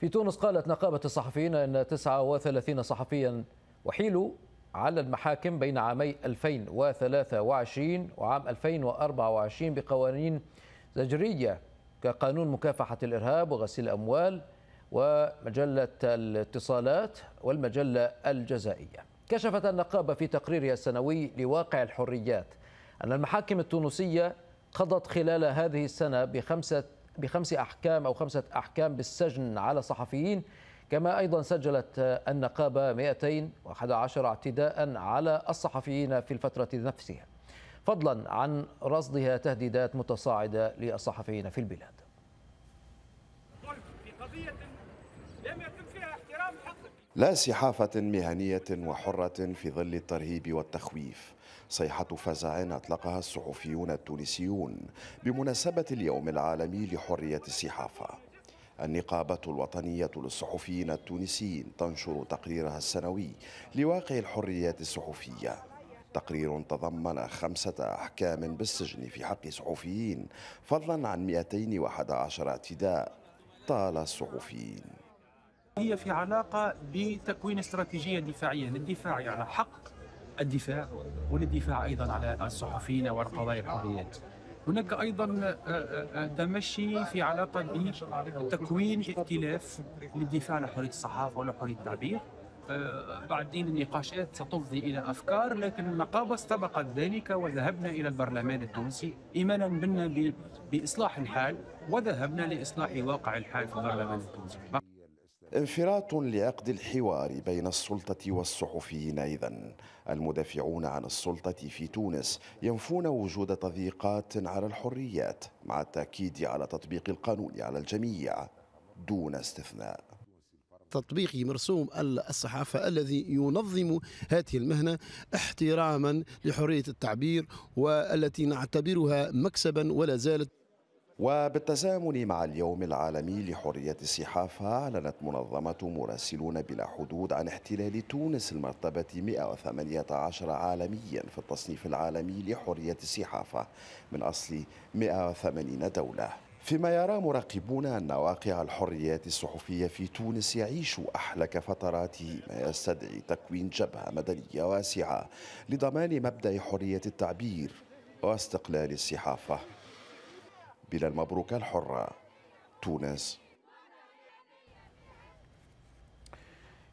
في تونس قالت نقابة الصحفيين أن 39 صحفيا وحيلوا على المحاكم بين عامي 2023 وعام 2024 بقوانين زجرية كقانون مكافحة الإرهاب وغسيل الأموال ومجلة الاتصالات والمجلة الجزائية كشفت النقابة في تقريرها السنوي لواقع الحريات أن المحاكم التونسية قضت خلال هذه السنة بخمسة بخمس أحكام أو خمسة أحكام بالسجن على صحفيين كما أيضا سجلت النقابة 211 اعتداء على الصحفيين في الفترة نفسها فضلا عن رصدها تهديدات متصاعدة للصحفيين في البلاد لا سحافة مهنية وحرة في ظل الترهيب والتخويف صيحة فزع أطلقها الصحفيون التونسيون بمناسبة اليوم العالمي لحرية الصحافة النقابة الوطنية للصحفيين التونسيين تنشر تقريرها السنوي لواقع الحريات الصحفية تقرير تضمن خمسة أحكام بالسجن في حق صحفيين فضلا عن 211 اعتداء طال الصحفيين هي في علاقه بتكوين استراتيجيه دفاعيه للدفاع على حق الدفاع وللدفاع ايضا على الصحفيين والقضايا الحريات. هناك ايضا آه، آه، آه، تمشي في علاقه بتكوين ائتلاف للدفاع عن حريه الصحافه وحريه التعبير. بعدين النقاشات ستفضي الى افكار لكن النقابه استبقت ذلك وذهبنا الى البرلمان التونسي ايمانا بنا باصلاح الحال وذهبنا لاصلاح واقع الحال في البرلمان التونسي انفراط لعقد الحوار بين السلطة والصحفيين أيضا المدافعون عن السلطة في تونس ينفون وجود تضييقات على الحريات مع التأكيد على تطبيق القانون على الجميع دون استثناء تطبيق مرسوم الصحافة الذي ينظم هذه المهنة احتراما لحرية التعبير والتي نعتبرها مكسبا ولا زالت وبالتزامن مع اليوم العالمي لحرية الصحافة أعلنت منظمة مراسلون بلا حدود عن احتلال تونس المرتبة 118 عالميا في التصنيف العالمي لحرية الصحافة من أصل 180 دولة فيما يرى مراقبون أن واقع الحريات الصحفية في تونس يعيش أحلك فتراته ما يستدعي تكوين جبهة مدنية واسعة لضمان مبدأ حرية التعبير واستقلال الصحافة بلا المبروكة الحرة تونس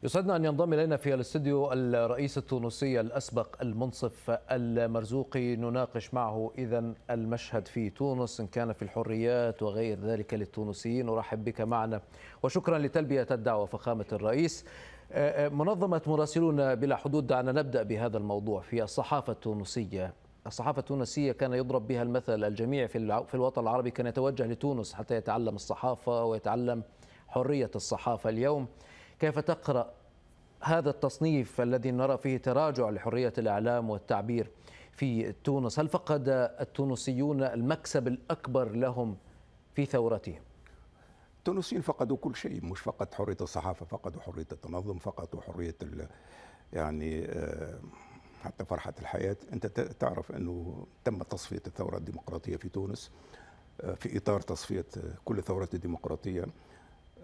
يسعدنا أن ينضم إلينا في الاستديو الرئيس التونسي الأسبق المنصف المرزوقي نناقش معه إذا المشهد في تونس إن كان في الحريات وغير ذلك للتونسيين أرحب بك معنا وشكرا لتلبية الدعوة فخامة الرئيس آه، آه، منظمة مراسلون بلا حدود دعنا نبدأ بهذا الموضوع في الصحافة التونسية الصحافة التونسية كان يضرب بها المثل الجميع في في الوطن العربي كان يتوجه لتونس حتى يتعلم الصحافة ويتعلم حرية الصحافة اليوم كيف تقرأ هذا التصنيف الذي نرى فيه تراجع لحرية الإعلام والتعبير في تونس هل فقد التونسيون المكسب الأكبر لهم في ثورتهم؟ التونسيين فقدوا كل شيء مش فقط حرية الصحافة فقدوا حرية التنظم فقدوا حرية يعني آه حتى فرحة الحياة أنت تعرف أنه تم تصفية الثورة الديمقراطية في تونس آه، في إطار تصفية آه، كل الثورات الديمقراطية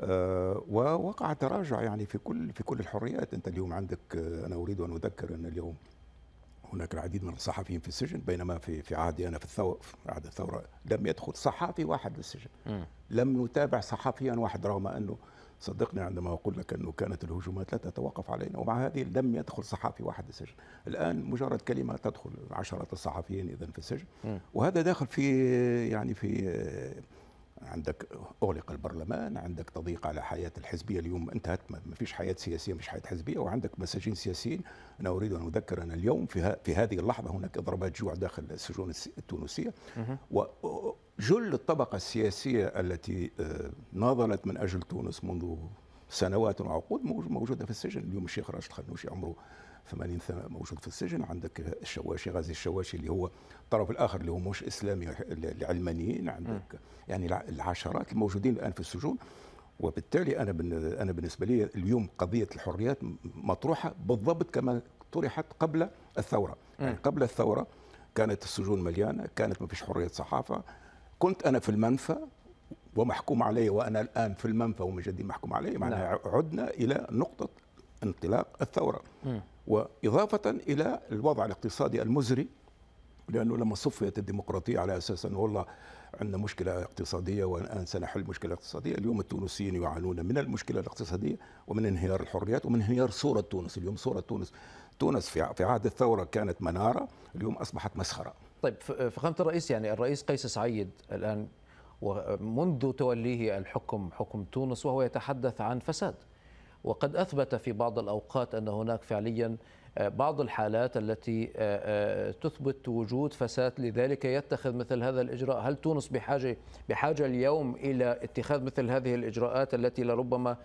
آه، ووقع تراجع يعني في كل في كل الحريات أنت اليوم عندك أنا أريد أن أذكر أن اليوم هناك العديد من الصحفيين في السجن بينما في في عهدي أنا في الثورة في عهد الثورة لم يدخل صحافي واحد للسجن لم نتابع صحفيا واحد رغم أنه صدقني عندما أقول لك أنه كانت الهجومات لا تتوقف علينا ومع هذه لم يدخل صحفي واحد السجن الآن مجرد كلمة تدخل عشرات الصحفيين إذا في السجن وهذا داخل في يعني في عندك اغلق البرلمان عندك تضييق على حياه الحزبيه اليوم انتهت ما فيش حياه سياسيه مش حياه حزبيه وعندك مساجين سياسيين انا اريد ان اذكر ان اليوم في, في هذه اللحظه هناك اضرابات جوع داخل السجون التونسيه وجل الطبقه السياسيه التي آه، ناضلت من اجل تونس منذ سنوات وعقود موجوده في السجن اليوم الشيخ راشد خنوشي عمره 80 سنه موجود في السجن عندك الشواشي غازي الشواشي اللي هو الطرف الاخر اللي هو مش اسلامي العلمانيين عندك م. يعني العشرات الموجودين الان في السجون وبالتالي انا انا بالنسبه لي اليوم قضيه الحريات مطروحه بالضبط كما طرحت قبل الثوره يعني قبل الثوره كانت السجون مليانه كانت ما فيش حريه صحافه كنت انا في المنفى ومحكوم علي وانا الان في المنفى ومجدي محكوم علي معناها يعني نعم. عدنا الى نقطه انطلاق الثوره م. وإضافة إلى الوضع الاقتصادي المزري لأنه لما صفيت الديمقراطية على أساس أنه والله عندنا مشكلة اقتصادية والآن سنحل مشكلة اقتصادية اليوم التونسيين يعانون من المشكلة الاقتصادية ومن انهيار الحريات ومن انهيار صورة تونس اليوم صورة تونس تونس في عهد الثورة كانت منارة اليوم أصبحت مسخرة طيب فخامة الرئيس يعني الرئيس قيس سعيد الآن ومنذ توليه الحكم حكم تونس وهو يتحدث عن فساد وقد أثبت في بعض الأوقات أن هناك فعليا آه، بعض الحالات التي آه، آه، تثبت وجود فساد لذلك يتخذ مثل هذا الإجراء هل تونس بحاجة, بحاجة اليوم إلى اتخاذ مثل هذه الإجراءات التي لربما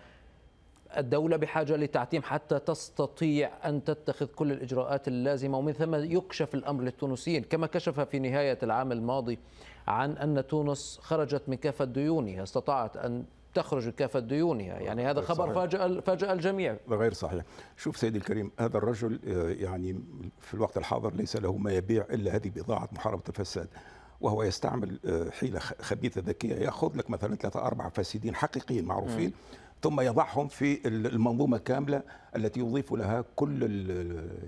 الدولة بحاجة لتعتيم حتى تستطيع أن تتخذ كل الإجراءات اللازمة ومن ثم يكشف الأمر للتونسيين كما كشف في نهاية العام الماضي عن أن تونس خرجت من كافة ديونها استطاعت أن تخرج كافة ديونها يعني هذا خبر فاجأ فاجأ الجميع غير صحيح شوف سيدي الكريم هذا الرجل آه، يعني في الوقت الحاضر ليس له ما يبيع إلا هذه بضاعة محاربة الفساد وهو يستعمل آه، حيلة خبيثة ذكية يأخذ لك مثلا ثلاثة أربعة فاسدين حقيقيين معروفين م. ثم يضعهم في المنظومه كامله التي يضيف لها كل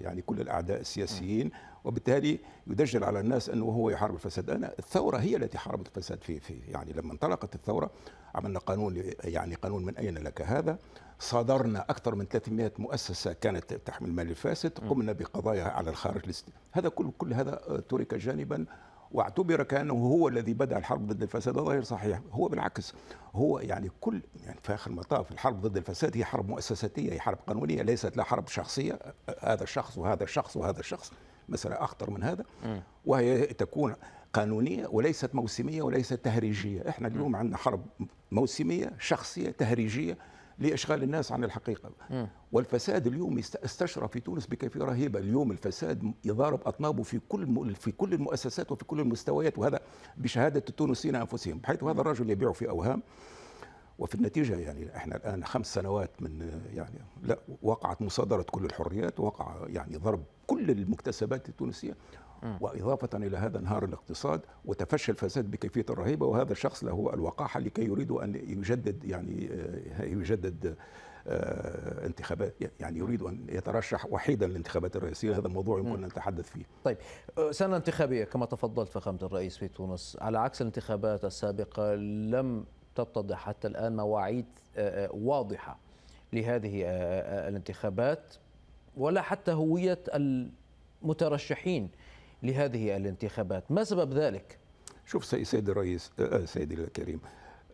يعني كل الاعداء السياسيين وبالتالي يدجل على الناس انه هو يحارب الفساد انا الثوره هي التي حاربت الفساد في, في يعني لما انطلقت الثوره عملنا قانون يعني قانون من اين لك هذا صادرنا اكثر من 300 مؤسسه كانت تحمل المال الفاسد قمنا بقضايا على الخارج هذا كل كل هذا ترك جانبا واعتبر كانه هو الذي بدا الحرب ضد الفساد هذا غير صحيح هو بالعكس هو يعني كل يعني في اخر المطاف الحرب ضد الفساد هي حرب مؤسساتيه هي حرب قانونيه ليست لا حرب شخصيه هذا الشخص وهذا الشخص وهذا الشخص مسألة أخطر من هذا وهي تكون قانونية وليست موسمية وليست تهريجية إحنا اليوم عندنا حرب موسمية شخصية تهريجية لاشغال الناس عن الحقيقه م. والفساد اليوم استشرى في تونس بكيفيه رهيبه اليوم الفساد يضارب اطنابه في كل م... في كل المؤسسات وفي كل المستويات وهذا بشهاده التونسيين انفسهم بحيث هذا الرجل يبيع في اوهام وفي النتيجة يعني احنا الآن خمس سنوات من يعني لا وقعت مصادرة كل الحريات وقع يعني ضرب كل المكتسبات التونسية وإضافة إلى هذا انهار الاقتصاد وتفشى الفساد بكيفية رهيبة وهذا الشخص له الوقاحة لكي يريد أن يجدد يعني آه، يجدد آه، انتخابات يعني يريد ان يترشح وحيدا للانتخابات الرئاسيه هذا الموضوع يمكن ان نتحدث فيه. طيب آه، سنه انتخابيه كما تفضلت فخامه الرئيس في تونس على عكس الانتخابات السابقه لم تتضح حتى الآن مواعيد آه، آه، واضحة لهذه آه، الانتخابات ولا حتى هوية المترشحين لهذه الانتخابات ما سبب ذلك؟ شوف سيدي الرئيس سيدي الكريم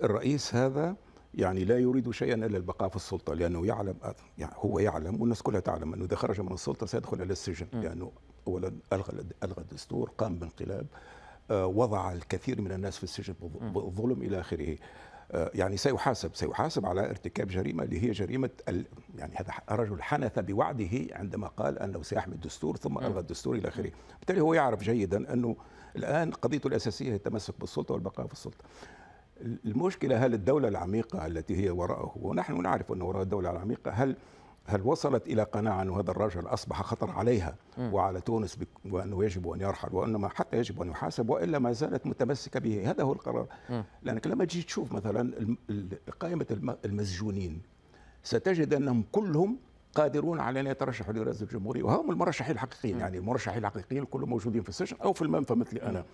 الرئيس هذا يعني لا يريد شيئا الا البقاء في السلطه لانه يعلم يعني هو يعلم والناس كلها تعلم انه اذا خرج من السلطه سيدخل الى السجن لانه اولا الغى الغى الدستور قام بانقلاب وضع الكثير من الناس في السجن بالظلم الى اخره آه، يعني سيحاسب سيحاسب على ارتكاب جريمه اللي هي جريمه ال... يعني هذا رجل حنث بوعده عندما قال انه سيحمي الدستور ثم الغى الدستور الى اخره بالتالي هو يعرف جيدا انه الان قضيته الاساسيه هي التمسك بالسلطه والبقاء في السلطه المشكله هل الدوله العميقه التي هي وراءه ونحن نعرف ان وراء الدوله العميقه هل هل وصلت إلى قناعة أن هذا الرجل أصبح خطر عليها وعلى تونس وأنه يجب أن يرحل وأنما حتى يجب أن يحاسب وإلا ما زالت متمسكة به هذا هو القرار لأنك لما تجي تشوف مثلا قائمة المسجونين ستجد أنهم كلهم قادرون على ان يترشحوا لرئاسه الجمهوريه وهم المرشحين الحقيقيين يعني المرشحين الحقيقيين كلهم موجودين في السجن او في المنفى مثلي انا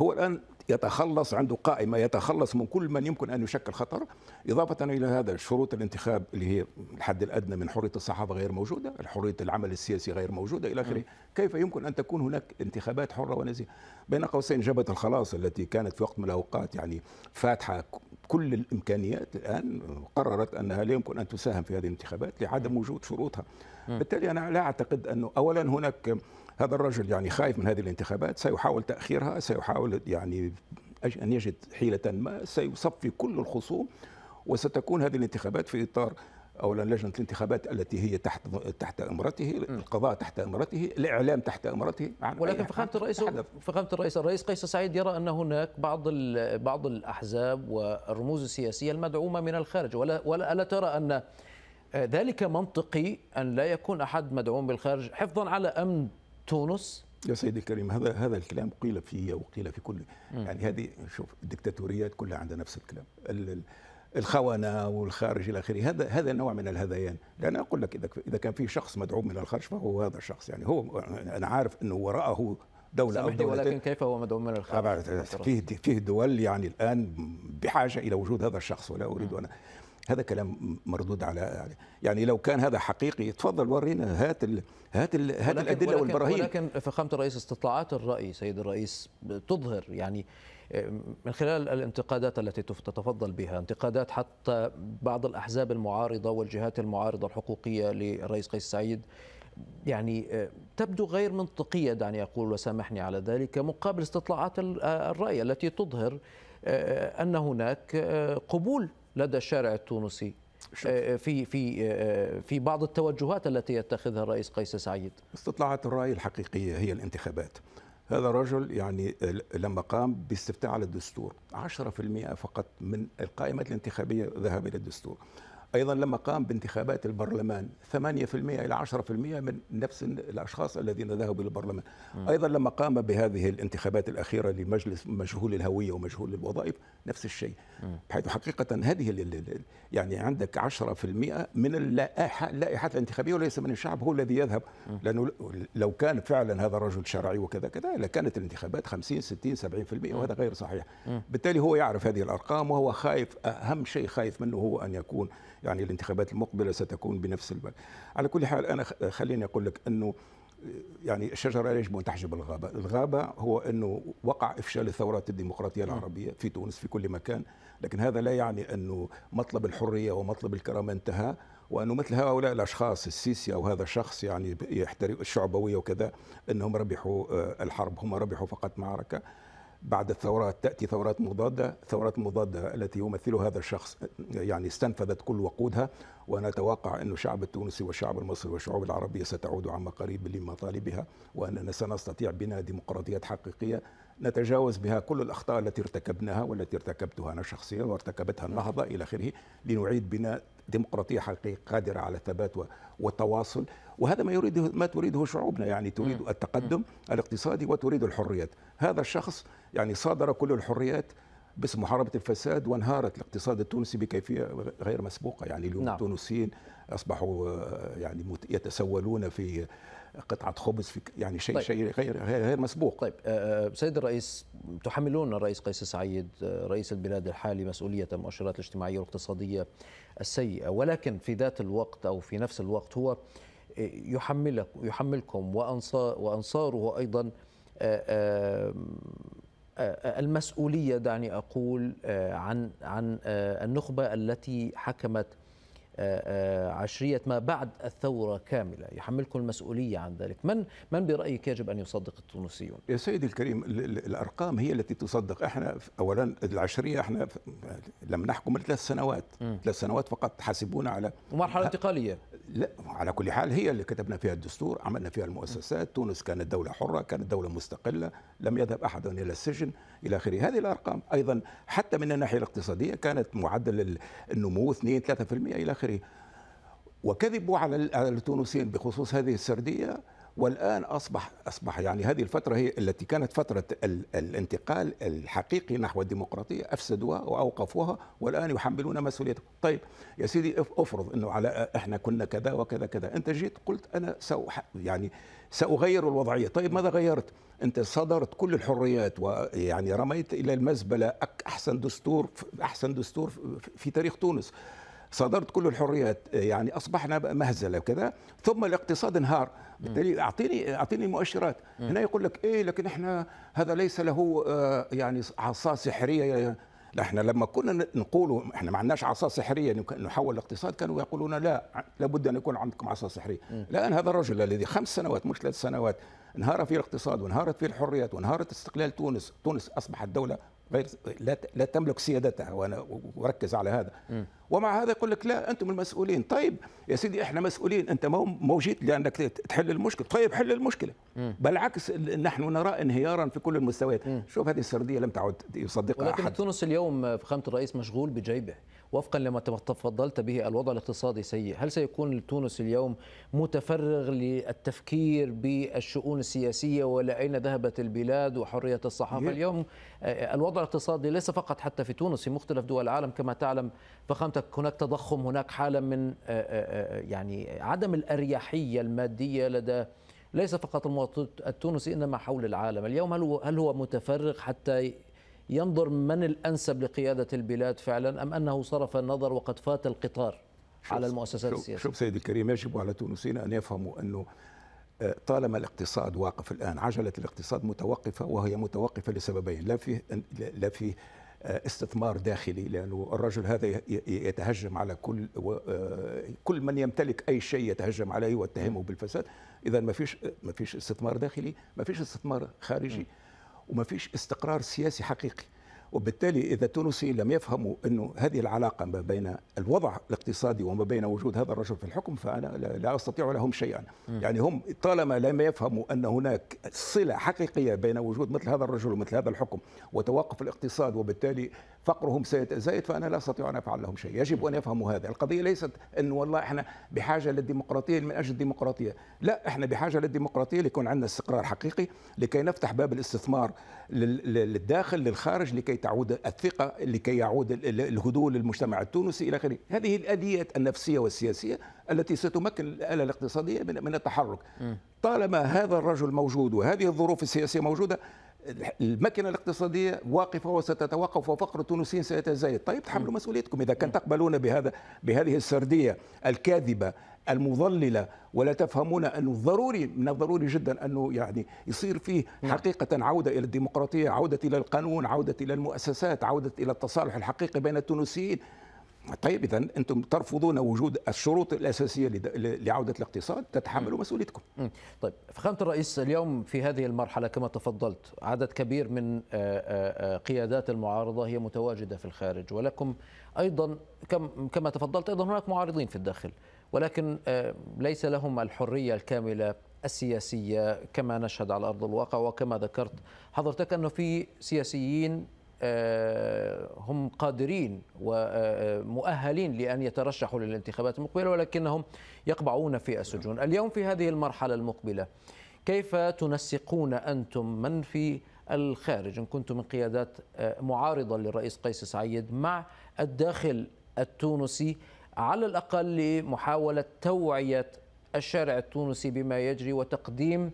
هو الان يتخلص عنده قائمه يتخلص من كل من يمكن ان يشكل خطر اضافه الى هذا شروط الانتخاب اللي هي الحد الادنى من حريه الصحافه غير موجوده حريه العمل السياسي غير موجوده الى اخره كيف يمكن ان تكون هناك انتخابات حره ونزيهه بين قوسين جبهه الخلاص التي كانت في وقت من الاوقات يعني فاتحه كل الامكانيات الان قررت انها لا يمكن ان تساهم في هذه الانتخابات لعدم وجود شروطها بالتالي انا لا اعتقد انه اولا هناك هذا الرجل يعني خايف من هذه الانتخابات سيحاول تاخيرها سيحاول يعني ان يجد حيله ما سيصفي كل الخصوم وستكون هذه الانتخابات في اطار أو لجنه الانتخابات التي هي تحت تحت امرته القضاء تحت امرته الاعلام تحت امرته نعم، ولكن فخامه نعم، الرئيس فخامه الرئيس الرئيس قيس سعيد يرى ان هناك بعض بعض الاحزاب والرموز السياسيه المدعومه من الخارج ولا ولا الا ترى ان ذلك منطقي ان لا يكون احد مدعوم بالخارج حفظا على امن تونس يا سيدي الكريم هذا هذا الكلام قيل في وقيل في كل يعني هذه شوف الدكتاتوريات كلها عندها نفس الكلام الخونه والخارج الى اخره هذا هذا نوع من الهذيان لان اقول لك اذا اذا كان في شخص مدعوم من الخارج فهو هذا الشخص يعني هو انا عارف انه وراءه دولة أو دولة ولكن كيف هو مدعوم من الخارج؟ فيه فيه دول يعني الآن بحاجة إلى وجود هذا الشخص ولا أريد أنا هذا كلام مردود على يعني-, يعني لو كان هذا حقيقي تفضل ورينا هات الـ هات الـ هات ولكن الادله ولكن والبراهين ولكن فخامه الرئيس استطلاعات الراي سيد الرئيس تظهر يعني من خلال الانتقادات التي تتفضل بها انتقادات حتى بعض الأحزاب المعارضة والجهات المعارضة الحقوقية للرئيس قيس سعيد يعني آه، تبدو غير منطقية دعني أقول وسامحني على ذلك مقابل استطلاعات آه، الرأي التي تظهر آه، أن هناك قبول لدى الشارع التونسي في في في بعض التوجهات التي يتخذها الرئيس قيس سعيد استطلاعات الرأي الحقيقية هي الانتخابات هذا رجل يعني لما قام باستفتاء على الدستور 10% فقط من القائمة الانتخابية ذهب إلى الدستور أيضا لما قام بانتخابات البرلمان 8% إلى 10% من نفس الأشخاص الذين ذهبوا للبرلمان أيضا لما قام بهذه الانتخابات الأخيرة لمجلس مجهول الهوية ومجهول الوظائف نفس الشيء بحيث حقيقة هذه يعني عندك 10% من اللائحة اللائحة الانتخابية وليس من الشعب هو الذي يذهب لأنه لو كان فعلا هذا الرجل شرعي وكذا كذا لكانت الانتخابات 50 60 70% وهذا غير صحيح بالتالي هو يعرف هذه الأرقام وهو خايف أهم شيء خايف منه هو أن يكون يعني الانتخابات المقبله ستكون بنفس البلد على كل حال انا خليني اقول لك انه يعني الشجرة يجب أن تحجب الغابة الغابة هو أنه وقع إفشال الثورات الديمقراطية العربية في تونس في كل مكان لكن هذا لا يعني أنه مطلب الحرية ومطلب الكرامة انتهى وأنه مثل هؤلاء الأشخاص السيسي أو هذا الشخص يعني يحترق الشعبوية وكذا أنهم ربحوا آه، الحرب هم ربحوا فقط معركة بعد الثورات تأتي ثورات مضادة ثورات مضادة التي يمثلها هذا الشخص يعني استنفذت كل وقودها وأنا أتوقع أن الشعب التونسي والشعب المصري والشعوب العربية ستعود عما قريب لمطالبها وأننا سنستطيع بناء ديمقراطيات حقيقية نتجاوز بها كل الأخطاء التي ارتكبناها والتي ارتكبتها أنا شخصيا وارتكبتها النهضة إلى آخره لنعيد بناء ديمقراطية حقيقية قادرة على الثبات والتواصل وهذا ما يريده ما تريده شعوبنا يعني تريد التقدم الاقتصادي وتريد الحريات هذا الشخص يعني صادر كل الحريات باسم محاربه الفساد وانهارت الاقتصاد التونسي بكيفيه غير مسبوقه يعني اليوم نعم. التونسيين اصبحوا آه، يعني يتسولون في قطعه خبز في يعني شيء طيب. شيء غير غير مسبوق طيب آه،, آه سيد الرئيس تحملون الرئيس قيس سعيد آه، رئيس البلاد الحالي مسؤوليه المؤشرات الاجتماعيه والاقتصاديه السيئه ولكن في ذات الوقت او في نفس الوقت هو يحملك يحملكم وانصار وانصاره ايضا آه آه آه، المسؤوليه دعني اقول آه، عن عن آه، النخبه التي حكمت عشريه ما بعد الثوره كامله يحملكم المسؤوليه عن ذلك من من برايك يجب ان يصدق التونسيون يا سيدي الكريم الارقام هي التي تصدق احنا اولا العشريه احنا لم نحكم ثلاث سنوات ثلاث سنوات فقط حاسبونا على ومرحله انتقاليه لا على كل حال هي اللي كتبنا فيها الدستور عملنا فيها المؤسسات تونس كانت دولة حرة كانت دولة مستقلة لم يذهب أحد إلى السجن إلى آخره هذه الأرقام أيضا حتى من الناحية الاقتصادية كانت معدل النمو 2 3% إلى آخره وكذبوا على التونسيين بخصوص هذه السردية والان اصبح اصبح يعني هذه الفتره هي التي كانت فتره الانتقال الحقيقي نحو الديمقراطيه افسدوها واوقفوها والان يحملون مسؤوليته طيب يا سيدي افرض انه على احنا كنا كذا وكذا كذا انت جيت قلت انا سو يعني ساغير الوضعيه طيب ماذا غيرت انت صدرت كل الحريات ويعني رميت الى المزبله احسن دستور احسن دستور في تاريخ تونس صادرت كل الحريات يعني اصبحنا مهزله وكذا ثم الاقتصاد انهار بالتالي اعطيني اعطيني مؤشرات هنا يقول لك ايه لكن احنا هذا ليس له آه، يعني عصا سحريه احنا لما كنا نقول احنا ما عندناش عصا سحريه نحول الاقتصاد كانوا يقولون لا لابد ان يكون عندكم عصا سحريه الان هذا الرجل الذي خمس سنوات مش ثلاث سنوات انهار فيه الاقتصاد وانهارت فيه الحريات وانهارت استقلال تونس تونس اصبحت دوله لا تملك سيادتها وانا اركز على هذا ومع هذا يقول لك لا انتم المسؤولين طيب يا سيدي احنا مسؤولين انت مو موجود لانك تحل المشكله طيب حل المشكله بالعكس نحن نرى انهيارا في كل المستويات شوف هذه السرديه لم تعد يصدقها احد لكن تونس اليوم آه، فخامه الرئيس مشغول بجيبه وفقا لما تفضلت به الوضع الاقتصادي سيء هل سيكون تونس اليوم متفرغ للتفكير بالشؤون السياسية ولا أين ذهبت البلاد وحرية الصحافة اليوم آه، الوضع الاقتصادي ليس فقط حتى في تونس في مختلف دول العالم كما تعلم فخامتك هناك تضخم هناك حالة من آه، آه، يعني عدم الأريحية المادية لدى ليس فقط المواطن التونسي انما حول العالم اليوم هل هو هل هو متفرغ حتى ينظر من الأنسب لقيادة البلاد فعلا أم أنه صرف النظر وقد فات القطار على المؤسسات السياسية شوف سيدي الكريم يجب على تونسيين أن يفهموا أنه آه، طالما الاقتصاد واقف الآن عجلة الاقتصاد متوقفة وهي متوقفة لسببين لا فيه, لا فيه آه، استثمار داخلي لانه الرجل هذا يتهجم على كل آه، كل من يمتلك اي شيء يتهجم عليه واتهمه بالفساد اذا ما فيش ما فيش استثمار داخلي ما فيش استثمار خارجي وما فيش استقرار سياسي حقيقي وبالتالي إذا التونسيين لم يفهموا أنه هذه العلاقة ما بين الوضع الاقتصادي وما بين وجود هذا الرجل في الحكم فأنا لا أستطيع لهم شيئا م. يعني هم طالما لم يفهموا أن هناك صلة حقيقية بين وجود مثل هذا الرجل ومثل هذا الحكم وتوقف الاقتصاد وبالتالي فقرهم سيتزايد فأنا لا أستطيع أن أفعل لهم شيء يجب أن يفهموا هذا القضية ليست انه والله إحنا بحاجة للديمقراطية من أجل الديمقراطية لا إحنا بحاجة للديمقراطية ليكون عندنا استقرار حقيقي لكي نفتح باب الاستثمار للداخل للخارج لكي تعود الثقه لكي يعود الهدوء للمجتمع التونسي الى اخره هذه الاليات النفسيه والسياسيه التي ستمكن الاله الاقتصاديه من التحرك طالما هذا الرجل موجود وهذه الظروف السياسيه موجوده المكنة الاقتصادية واقفة وستتوقف وفقر التونسيين سيتزايد طيب تحملوا مسؤوليتكم إذا كان تقبلون بهذا بهذه السردية الكاذبة المضلله ولا تفهمون انه ضروري من الضروري جدا انه يعني يصير فيه نعم. حقيقه عوده الى الديمقراطيه، عوده الى القانون، عوده الى المؤسسات، عوده الى التصالح الحقيقي بين التونسيين. طيب اذا انتم ترفضون وجود الشروط الاساسيه لعوده الاقتصاد تتحملوا مسؤوليتكم. طيب فخامه الرئيس اليوم في هذه المرحله كما تفضلت عدد كبير من آه، آه، آه، قيادات المعارضه هي متواجده في الخارج ولكم ايضا كما تفضلت ايضا هناك معارضين في الداخل. ولكن آه، ليس لهم الحرية الكاملة السياسية كما نشهد على أرض الواقع وكما ذكرت حضرتك أنه في سياسيين آه، هم قادرين ومؤهلين آه، لأن يترشحوا للانتخابات المقبلة ولكنهم يقبعون في السجون اليوم في هذه المرحلة المقبلة كيف تنسقون أنتم من في الخارج إن كنتم من قيادات معارضة للرئيس قيس سعيد مع الداخل التونسي على الأقل لمحاولة توعية الشارع التونسي بما يجري وتقديم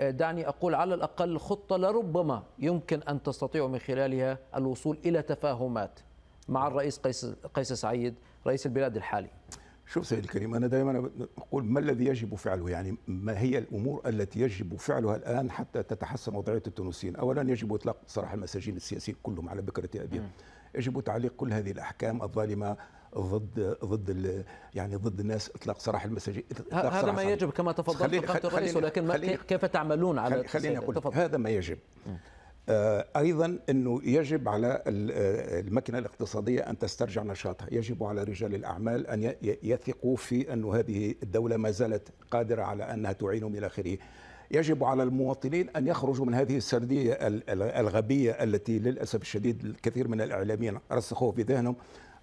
آه، دعني أقول على الأقل خطة لربما يمكن أن تستطيع من خلالها الوصول إلى تفاهمات مع الرئيس قيس, قيس سعيد رئيس البلاد الحالي شوف سيد الكريم أنا دائما أقول ما الذي يجب فعله يعني ما هي الأمور التي يجب فعلها الآن حتى تتحسن وضعية التونسيين أولا يجب إطلاق سراح المساجين السياسيين كلهم على بكرة أبيض يجب تعليق كل هذه الأحكام الظالمة ضد ضد يعني ضد الناس اطلاق سراح المساجين إطلاق هذا ما يجب كما تفضلت فخلين فخلين الرئيس ولكن كيف تعملون على خليني اقول هذا ما يجب م. آه، ايضا انه يجب على آه، المكنه الاقتصاديه ان تسترجع نشاطها، يجب على رجال الاعمال ان يثقوا في انه هذه الدوله ما زالت قادره على انها تعينهم الى اخره. يجب على المواطنين ان يخرجوا من هذه السرديه الغبيه التي للاسف الشديد الكثير من الاعلاميين رسخوه في ذهنهم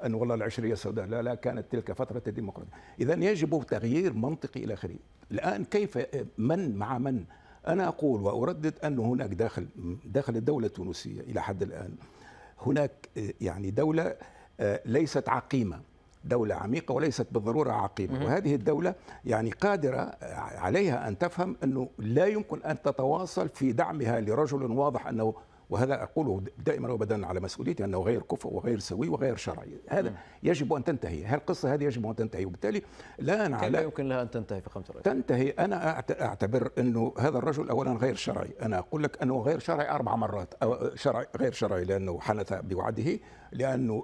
ان والله العشريه السوداء لا لا كانت تلك فتره الديمقراطيه، اذا يجب تغيير منطقي الى اخره. الان كيف آه، من مع من؟ أنا أقول وأردد أن هناك داخل داخل الدولة التونسية إلى حد الآن هناك آه، يعني دولة آه، ليست عقيمة دولة عميقة وليست بالضرورة عقيمة وهذه الدولة يعني قادرة آه، عليها أن تفهم أنه لا يمكن أن تتواصل في دعمها لرجل واضح أنه وهذا أقوله دائما وأبدا على مسؤوليتي أنه غير كفء وغير سوي وغير شرعي هذا م. يجب أن تنتهي القصة هذه يجب أن تنتهي وبالتالي لا أنا كيف يمكن لها أن تنتهي في الرئيس تنتهي أنا أعتبر أنه هذا الرجل أولا غير شرعي أنا أقول لك أنه غير شرعي أربع مرات أو شرعي غير شرعي لأنه حنث بوعده لأنه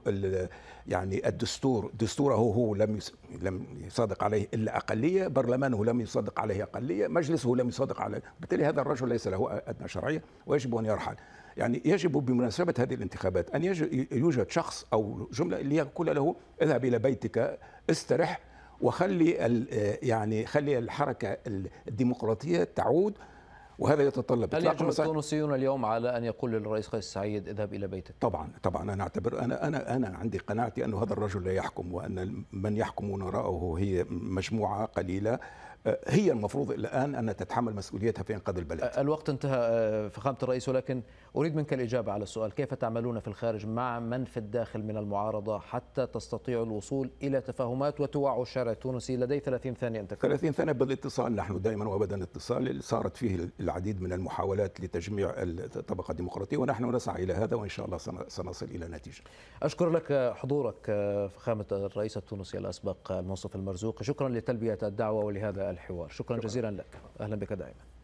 يعني الدستور دستوره هو لم لم يصادق عليه إلا أقلية برلمانه لم يصادق عليه أقلية مجلسه لم يصادق عليه بالتالي هذا الرجل ليس له أدنى شرعية ويجب أن يرحل يعني يجب بمناسبة هذه الانتخابات أن يوجد شخص أو جملة ليقول له اذهب إلى بيتك استرح وخلي يعني خلي الحركة الديمقراطية تعود وهذا يتطلب هل يجب التونسيون اليوم على ان يقول للرئيس قيس سعيد اذهب الى بيتك؟ طبعا طبعا انا اعتبر انا انا انا عندي قناعتي ان هذا الرجل لا يحكم وان من يحكم وراءه هي مجموعه قليله هي المفروض الآن أن تتحمل مسؤوليتها في إنقاذ البلد الوقت انتهى فخامة الرئيس ولكن أريد منك الإجابة على السؤال كيف تعملون في الخارج مع من في الداخل من المعارضة حتى تستطيعوا الوصول إلى تفاهمات وتوعوا الشارع التونسي لدي 30 ثانية أنت 30 ثانية بالاتصال نحن دائما وأبدا اتصال صارت فيه العديد من المحاولات لتجميع الطبقة الديمقراطية ونحن نسعى إلى هذا وإن شاء الله سنصل إلى نتيجة أشكر لك حضورك فخامة الرئيس التونسي الأسبق المنصف المرزوق شكرا لتلبية الدعوة ولهذا الحوار شكرا, شكرا جزيلا لك أهلا بك دائما